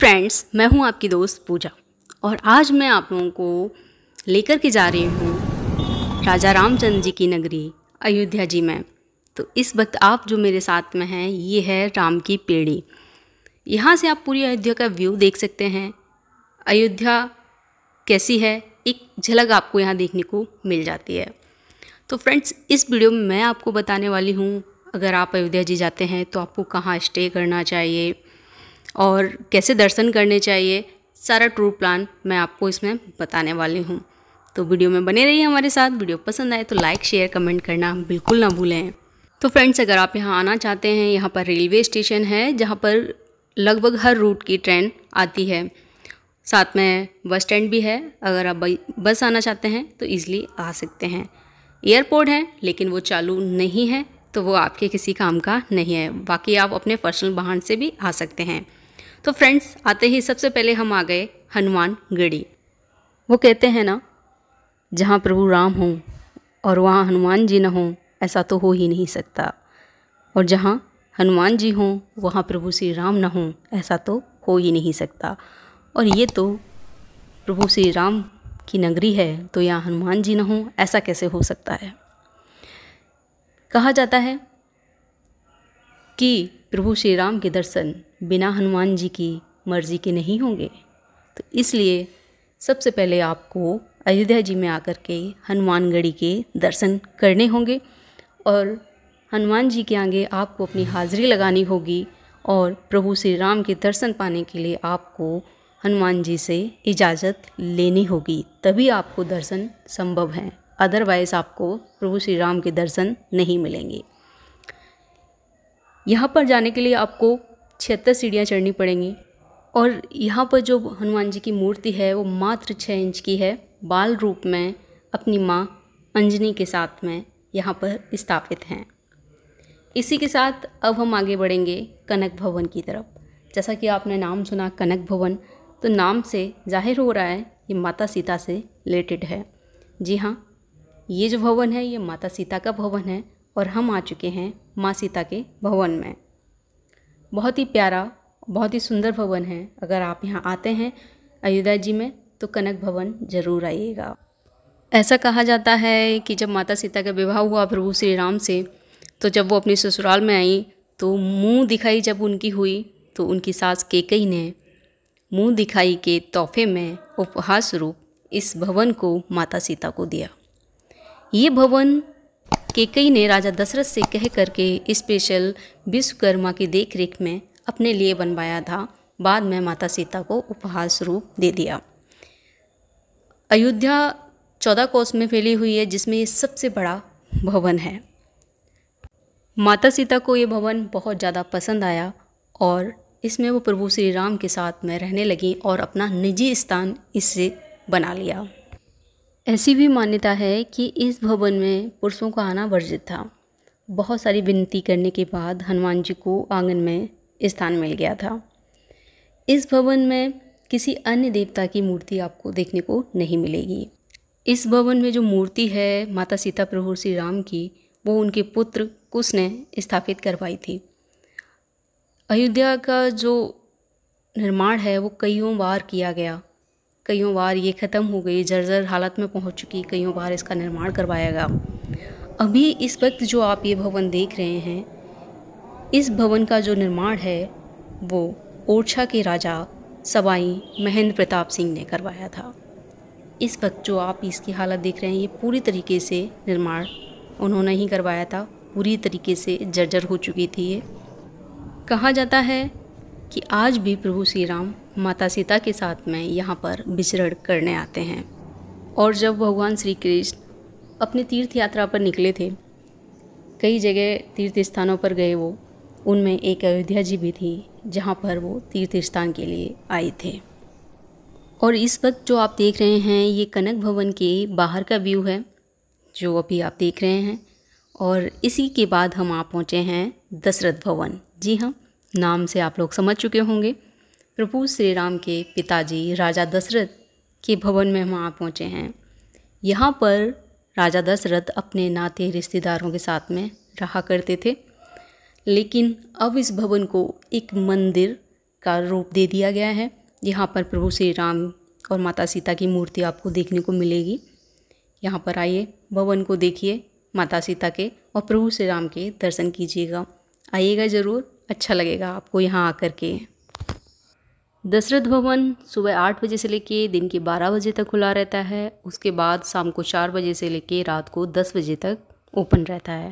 friends मैं हूं आपकी दोस्त पूजा और आज मैं आप लोगों को लेकर के जा रही हूं राजा रामचंद्र जी की नगरी अयोध्या जी में तो इस वक्त आप जो मेरे साथ में हैं ये है राम की पेड़ी यहाँ से आप पूरी अयोध्या का व्यू देख सकते हैं अयोध्या कैसी है एक झलक आपको यहाँ देखने को मिल जाती है तो फ्रेंड्स इस वीडियो में मैं आपको बताने वाली हूँ अगर आप अयोध्या जी जाते हैं तो आपको कहाँ स्टे करना चाहिए और कैसे दर्शन करने चाहिए सारा टूर प्लान मैं आपको इसमें बताने वाली हूँ तो वीडियो में बने रहिए हमारे साथ वीडियो पसंद आए तो लाइक शेयर कमेंट करना बिल्कुल ना भूलें तो फ्रेंड्स अगर आप यहाँ आना चाहते हैं यहाँ पर रेलवे स्टेशन है जहाँ पर लगभग हर रूट की ट्रेन आती है साथ में बस स्टैंड भी है अगर आप बस आना चाहते हैं तो ईज़िली आ सकते हैं एयरपोर्ट है लेकिन वो चालू नहीं है तो वो आपके किसी काम का नहीं है बाकी आप अपने पर्सनल वाहन से भी आ सकते हैं तो फ्रेंड्स आते ही सबसे पहले हम आ गए हनुमान गढ़ी वो कहते हैं ना जहाँ प्रभु राम हों और वहाँ हनुमान जी न हों ऐसा तो हो ही नहीं सकता और जहाँ हनुमान जी हों वहाँ प्रभु श्री राम न हों ऐसा तो हो ही नहीं सकता और ये तो प्रभु श्री राम की नगरी है तो यहाँ हनुमान जी न हों ऐसा कैसे हो सकता है कहा जाता है कि प्रभु श्री राम के दर्शन बिना हनुमान जी की मर्जी के नहीं होंगे तो इसलिए सबसे पहले आपको अयोध्या जी में आकर के हनुमानगढ़ी के दर्शन करने होंगे और हनुमान जी के आगे आपको अपनी हाज़िरी लगानी होगी और प्रभु श्री राम के दर्शन पाने के लिए आपको हनुमान जी से इजाज़त लेनी होगी तभी आपको दर्शन संभव हैं अदरवाइज़ आपको प्रभु श्री राम के दर्शन नहीं मिलेंगे यहाँ पर जाने के लिए आपको छिहत्तर सीढ़ियाँ चढ़नी पड़ेंगी और यहाँ पर जो हनुमान जी की मूर्ति है वो मात्र छः इंच की है बाल रूप में अपनी माँ अंजनी के साथ में यहाँ पर स्थापित हैं इसी के साथ अब हम आगे बढ़ेंगे कनक भवन की तरफ जैसा कि आपने नाम सुना कनक भवन तो नाम से जाहिर हो रहा है ये माता सीता से रिलेटेड है जी हाँ ये जो भवन है ये माता सीता का भवन है और हम आ चुके हैं माँ सीता के भवन में बहुत ही प्यारा बहुत ही सुंदर भवन है अगर आप यहाँ आते हैं अयोध्या जी में तो कनक भवन ज़रूर आइएगा ऐसा कहा जाता है कि जब माता सीता का विवाह हुआ प्रभु श्री राम से तो जब वो अपने ससुराल में आई तो मुंह दिखाई जब उनकी हुई तो उनकी सास केकई ने मुंह दिखाई के तोहफे में उपहास रूप इस भवन को माता सीता को दिया ये भवन केकई ने राजा दशरथ से कह करके स्पेशल विश्वकर्मा की देखरेख में अपने लिए बनवाया था बाद में माता सीता को उपहार स्वरूप दे दिया अयोध्या चौदह कोस में फैली हुई है जिसमें ये सबसे बड़ा भवन है माता सीता को ये भवन बहुत ज़्यादा पसंद आया और इसमें वो प्रभु श्री राम के साथ में रहने लगी और अपना निजी स्थान इससे बना लिया ऐसी भी मान्यता है कि इस भवन में पुरुषों का आना वर्जित था बहुत सारी विनती करने के बाद हनुमान जी को आंगन में स्थान मिल गया था इस भवन में किसी अन्य देवता की मूर्ति आपको देखने को नहीं मिलेगी इस भवन में जो मूर्ति है माता सीता प्रभु श्री राम की वो उनके पुत्र कुश ने स्थापित करवाई थी अयोध्या का जो निर्माण है वो कईयों बार किया गया कईयों बार ये ख़त्म हो गई जर्जर हालत में पहुंच चुकी कईयों बार इसका निर्माण करवाया गया अभी इस वक्त जो आप ये भवन देख रहे हैं इस भवन का जो निर्माण है वो ओरछा के राजा सवाई महेंद्र प्रताप सिंह ने करवाया था इस वक्त जो आप इसकी हालत देख रहे हैं ये पूरी तरीके से निर्माण उन्होंने ही करवाया था पूरी तरीके से जर्जर हो चुकी थी ये कहा जाता है कि आज भी प्रभु श्री राम माता सीता के साथ में यहाँ पर विचरण करने आते हैं और जब भगवान श्री कृष्ण अपनी तीर्थ यात्रा पर निकले थे कई जगह तीर्थ स्थानों पर गए वो उनमें एक अयोध्या जी भी थी जहाँ पर वो तीर्थ स्थान के लिए आए थे और इस वक्त जो आप देख रहे हैं ये कनक भवन के बाहर का व्यू है जो अभी आप देख रहे हैं और इसी के बाद हम आप पहुँचे हैं दशरथ भवन जी हाँ नाम से आप लोग समझ चुके होंगे प्रभु श्री राम के पिताजी राजा दशरथ के भवन में वहाँ पहुँचे हैं यहाँ पर राजा दशरथ अपने नाते रिश्तेदारों के साथ में रहा करते थे लेकिन अब इस भवन को एक मंदिर का रूप दे दिया गया है यहाँ पर प्रभु श्री राम और माता सीता की मूर्ति आपको देखने को मिलेगी यहाँ पर आइए भवन को देखिए माता सीता के और प्रभु श्री राम के दर्शन कीजिएगा आइएगा ज़रूर अच्छा लगेगा आपको यहाँ आकर के दशरथ भवन सुबह आठ बजे से लेके दिन के बारह बजे तक खुला रहता है उसके बाद शाम को चार बजे से लेके रात को दस बजे तक ओपन रहता है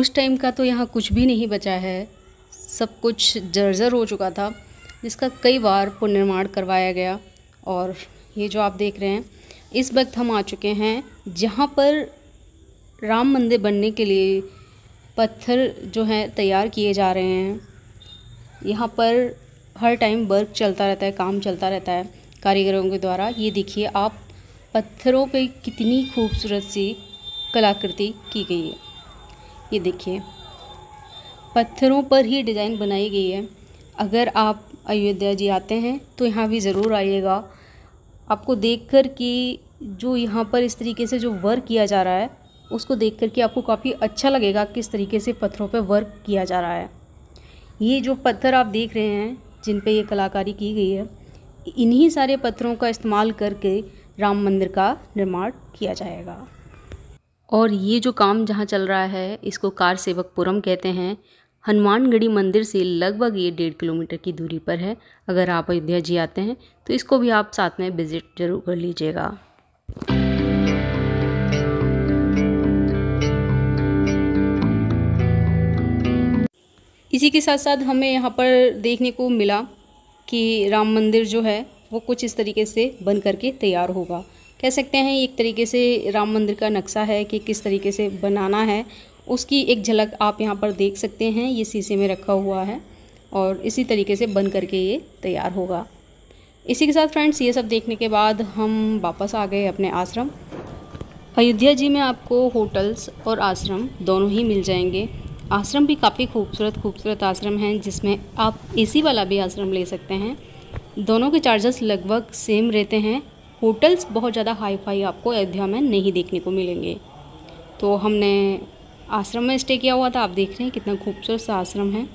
उस टाइम का तो यहाँ कुछ भी नहीं बचा है सब कुछ जर्जर हो चुका था जिसका कई बार पुनर्निर्माण करवाया गया और ये जो आप देख रहे हैं इस वक्त हम आ चुके हैं जहाँ पर राम मंदिर बनने के लिए पत्थर जो हैं तैयार किए जा रहे हैं यहाँ पर हर टाइम वर्क चलता रहता है काम चलता रहता है कारीगरों के द्वारा ये देखिए आप पत्थरों पे कितनी खूबसूरत सी कलाकृति की गई है ये देखिए पत्थरों पर ही डिज़ाइन बनाई गई है अगर आप अयोध्या जी आते हैं तो यहाँ भी ज़रूर आइएगा आपको देखकर कि जो यहाँ पर इस तरीके से जो वर्क किया जा रहा है उसको देख करके आपको काफ़ी अच्छा लगेगा किस तरीके से पत्थरों पर वर्क किया जा रहा है ये जो पत्थर आप देख रहे हैं जिन पर ये कलाकारी की गई है इन्हीं सारे पत्थरों का इस्तेमाल करके राम मंदिर का निर्माण किया जाएगा और ये जो काम जहाँ चल रहा है इसको कार सेवकपुरम कहते हैं हनुमानगढ़ी मंदिर से लगभग ये डेढ़ किलोमीटर की दूरी पर है अगर आप अयोध्या जी आते हैं तो इसको भी आप साथ में विज़िट जरूर कर लीजिएगा इसी के साथ साथ हमें यहाँ पर देखने को मिला कि राम मंदिर जो है वो कुछ इस तरीके से बन करके तैयार होगा कह सकते हैं एक तरीके से राम मंदिर का नक्शा है कि किस तरीके से बनाना है उसकी एक झलक आप यहाँ पर देख सकते हैं ये शीशे में रखा हुआ है और इसी तरीके से बन करके ये तैयार होगा इसी के साथ फ्रेंड्स ये सब देखने के बाद हम वापस आ गए अपने आश्रम अयोध्या जी में आपको होटल्स और आश्रम दोनों ही मिल जाएंगे आश्रम भी काफ़ी खूबसूरत खूबसूरत आश्रम हैं जिसमें आप एसी वाला भी आश्रम ले सकते हैं दोनों के चार्जेस लगभग सेम रहते हैं होटल्स बहुत ज़्यादा हाई फाई आपको अयोध्या में नहीं देखने को मिलेंगे तो हमने आश्रम में स्टे किया हुआ था आप देख रहे हैं कितना खूबसूरत सा आश्रम है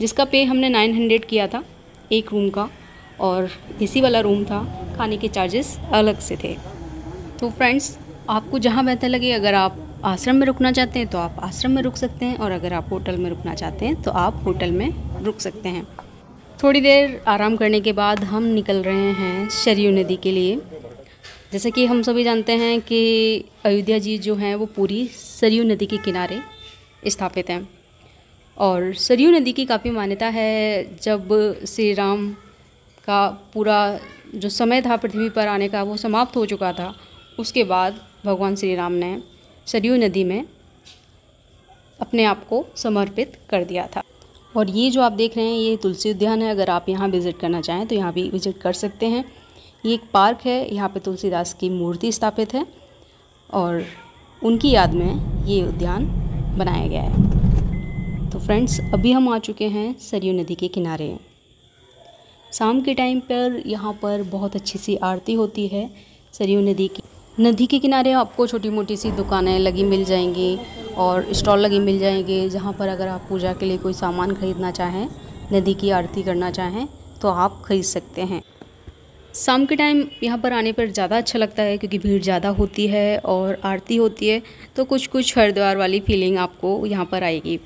जिसका पे हमने नाइन हंड्रेड किया था एक रूम का और एसी वाला रूम था खाने के चार्जेस अलग से थे तो फ्रेंड्स आपको जहाँ बेहतर लगे अगर आप आश्रम में रुकना चाहते हैं तो आप आश्रम में रुक सकते हैं और अगर आप होटल में रुकना चाहते हैं तो आप होटल में रुक सकते हैं थोड़ी देर आराम करने के बाद हम निकल रहे हैं शरयू नदी के लिए जैसे कि हम सभी जानते हैं कि अयोध्या जी जो हैं वो पूरी सरयू नदी के किनारे स्थापित हैं और सरयू नदी की काफ़ी मान्यता है जब श्री राम का पूरा जो समय था पृथ्वी पर आने का वो समाप्त हो चुका था उसके बाद भगवान श्री राम ने सरयू नदी में अपने आप को समर्पित कर दिया था और ये जो आप देख रहे हैं ये तुलसी उद्यान है अगर आप यहाँ विज़िट करना चाहें तो यहाँ भी विज़िट कर सकते हैं ये एक पार्क है यहाँ पे तुलसीदास की मूर्ति स्थापित है और उनकी याद में ये उद्यान बनाया गया है तो फ्रेंड्स अभी हम आ चुके हैं सरयू नदी के किनारे शाम के टाइम पर यहाँ पर बहुत अच्छी सी आरती होती है सरयू नदी की नदी के किनारे आपको छोटी मोटी सी दुकानें लगी मिल जाएंगी और स्टॉल लगी मिल जाएंगे जहाँ पर अगर आप पूजा के लिए कोई सामान खरीदना चाहें नदी की आरती करना चाहें तो आप खरीद सकते हैं शाम के टाइम यहाँ पर आने पर ज़्यादा अच्छा लगता है क्योंकि भीड़ ज़्यादा होती है और आरती होती है तो कुछ कुछ हरिद्वार वाली फीलिंग आपको यहाँ पर आएगी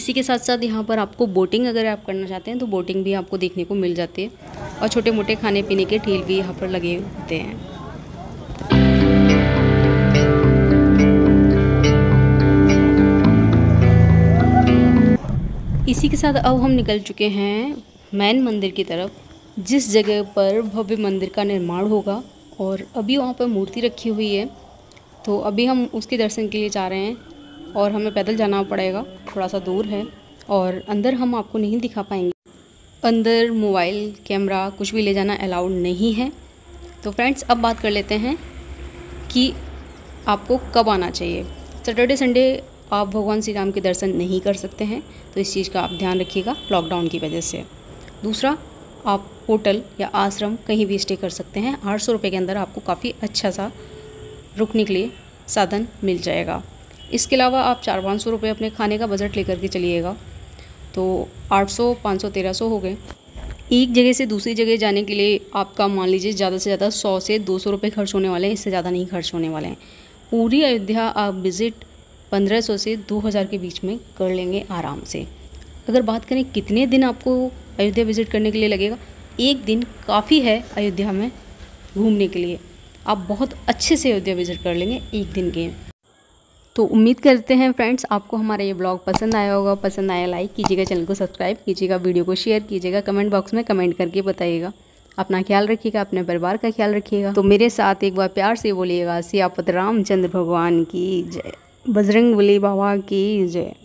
इसी के साथ साथ यहाँ पर आपको बोटिंग अगर आप करना चाहते हैं तो बोटिंग भी आपको देखने को मिल जाती है और छोटे मोटे खाने पीने के ठील भी यहाँ पर लगे होते हैं इसी के साथ अब हम निकल चुके हैं मैन मंदिर की तरफ जिस जगह पर भव्य मंदिर का निर्माण होगा और अभी वहाँ पर मूर्ति रखी हुई है तो अभी हम उसके दर्शन के लिए जा रहे हैं और हमें पैदल जाना पड़ेगा थोड़ा सा दूर है और अंदर हम आपको नहीं दिखा पाएंगे अंदर मोबाइल कैमरा कुछ भी ले जाना अलाउड नहीं है तो फ्रेंड्स अब बात कर लेते हैं कि आपको कब आना चाहिए सैटरडे संडे आप भगवान श्री राम के दर्शन नहीं कर सकते हैं तो इस चीज़ का आप ध्यान रखिएगा लॉकडाउन की वजह से दूसरा आप होटल या आश्रम कहीं भी स्टे कर सकते हैं आठ सौ रुपये के अंदर आपको काफ़ी अच्छा सा रुकने के लिए साधन मिल जाएगा इसके अलावा आप चार पाँच सौ रुपये अपने खाने का बजट लेकर के चलिएगा तो आठ सौ पाँच सौ तेरह सौ हो गए एक जगह से दूसरी जगह जाने के लिए आपका मान लीजिए ज़्यादा से ज़्यादा सौ से दो सौ रुपये खर्च होने वाले हैं इससे ज़्यादा नहीं खर्च होने वाले हैं पूरी अयोध्या आप विज़िट 1500 से 2000 के बीच में कर लेंगे आराम से अगर बात करें कितने दिन आपको अयोध्या विज़िट करने के लिए लगेगा एक दिन काफ़ी है अयोध्या में घूमने के लिए आप बहुत अच्छे से अयोध्या विज़िट कर लेंगे एक दिन के तो उम्मीद करते हैं फ्रेंड्स आपको हमारा ये ब्लॉग पसंद आया होगा पसंद आया लाइक कीजिएगा चैनल को सब्सक्राइब कीजिएगा वीडियो को शेयर कीजिएगा कमेंट बॉक्स में कमेंट करके बताइएगा अपना ख्याल रखिएगा अपने परिवार का ख्याल रखिएगा तो मेरे साथ एक बार प्यार से बोलिएगा सियापत रामचंद्र भगवान की जय बजरंग बली बाबा की जय